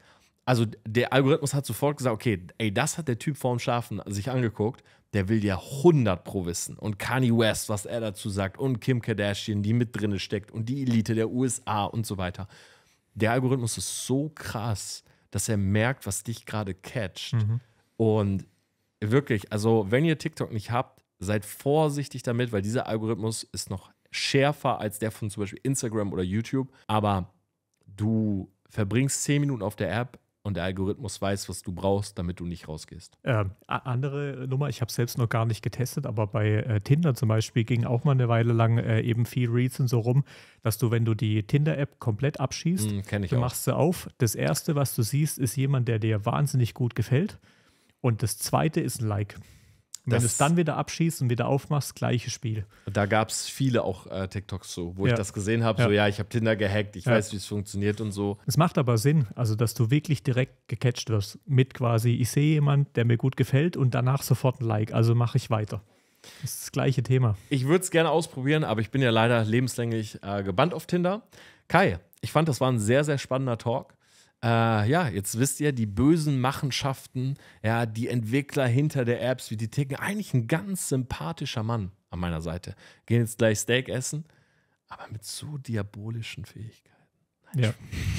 also der Algorithmus hat sofort gesagt, okay, ey, das hat der Typ vorm Schlafen sich angeguckt, der will ja 100 pro wissen. Und Kanye West, was er dazu sagt, und Kim Kardashian, die mit drinne steckt, und die Elite der USA und so weiter. Der Algorithmus ist so krass, dass er merkt, was dich gerade catcht. Mhm. Und wirklich, also wenn ihr TikTok nicht habt, seid vorsichtig damit, weil dieser Algorithmus ist noch schärfer als der von zum Beispiel Instagram oder YouTube. Aber du verbringst 10 Minuten auf der App, und der Algorithmus weiß, was du brauchst, damit du nicht rausgehst. Ähm, andere Nummer, ich habe selbst noch gar nicht getestet, aber bei äh, Tinder zum Beispiel ging auch mal eine Weile lang äh, eben viel Reads und so rum, dass du, wenn du die Tinder-App komplett abschießt, mm, hm, du auch. machst sie auf. Das erste, was du siehst, ist jemand, der dir wahnsinnig gut gefällt. Und das zweite ist ein Like. Und das, wenn du es dann wieder abschießt und wieder aufmachst, gleiches Spiel. Da gab es viele auch äh, TikToks so, wo ja. ich das gesehen habe, ja. so ja, ich habe Tinder gehackt, ich ja. weiß, wie es funktioniert und so. Es macht aber Sinn, also dass du wirklich direkt gecatcht wirst mit quasi, ich sehe jemanden, der mir gut gefällt und danach sofort ein Like, also mache ich weiter. Das ist das gleiche Thema. Ich würde es gerne ausprobieren, aber ich bin ja leider lebenslänglich äh, gebannt auf Tinder. Kai, ich fand, das war ein sehr, sehr spannender Talk. Äh, ja, jetzt wisst ihr, die bösen Machenschaften, ja, die Entwickler hinter der Apps, wie die ticken. Eigentlich ein ganz sympathischer Mann an meiner Seite. Gehen jetzt gleich Steak essen, aber mit so diabolischen Fähigkeiten. Nein, ja.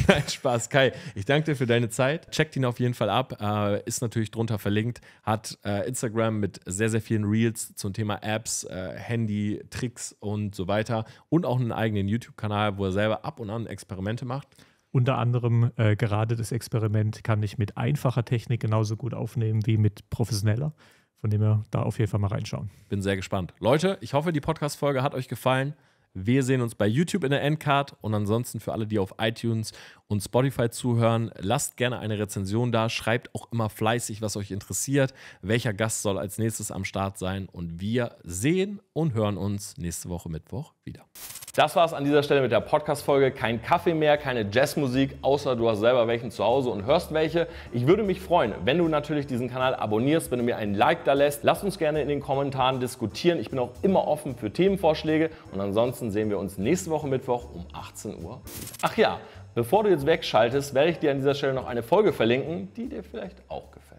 Nein, Spaß, Kai. Ich danke dir für deine Zeit. Checkt ihn auf jeden Fall ab. Äh, ist natürlich drunter verlinkt. Hat äh, Instagram mit sehr, sehr vielen Reels zum Thema Apps, äh, Handy, Tricks und so weiter. Und auch einen eigenen YouTube-Kanal, wo er selber ab und an Experimente macht. Unter anderem äh, gerade das Experiment kann ich mit einfacher Technik genauso gut aufnehmen wie mit professioneller. Von dem her da auf jeden Fall mal reinschauen. Bin sehr gespannt. Leute, ich hoffe, die Podcast-Folge hat euch gefallen. Wir sehen uns bei YouTube in der Endcard und ansonsten für alle, die auf iTunes und Spotify zuhören. Lasst gerne eine Rezension da, schreibt auch immer fleißig, was euch interessiert, welcher Gast soll als nächstes am Start sein und wir sehen und hören uns nächste Woche Mittwoch wieder. Das war es an dieser Stelle mit der Podcast-Folge. Kein Kaffee mehr, keine Jazzmusik, außer du hast selber welchen zu Hause und hörst welche. Ich würde mich freuen, wenn du natürlich diesen Kanal abonnierst, wenn du mir einen Like da lässt. Lass uns gerne in den Kommentaren diskutieren. Ich bin auch immer offen für Themenvorschläge. Und ansonsten sehen wir uns nächste Woche Mittwoch um 18 Uhr. Ach ja, Bevor du jetzt wegschaltest, werde ich dir an dieser Stelle noch eine Folge verlinken, die dir vielleicht auch gefällt.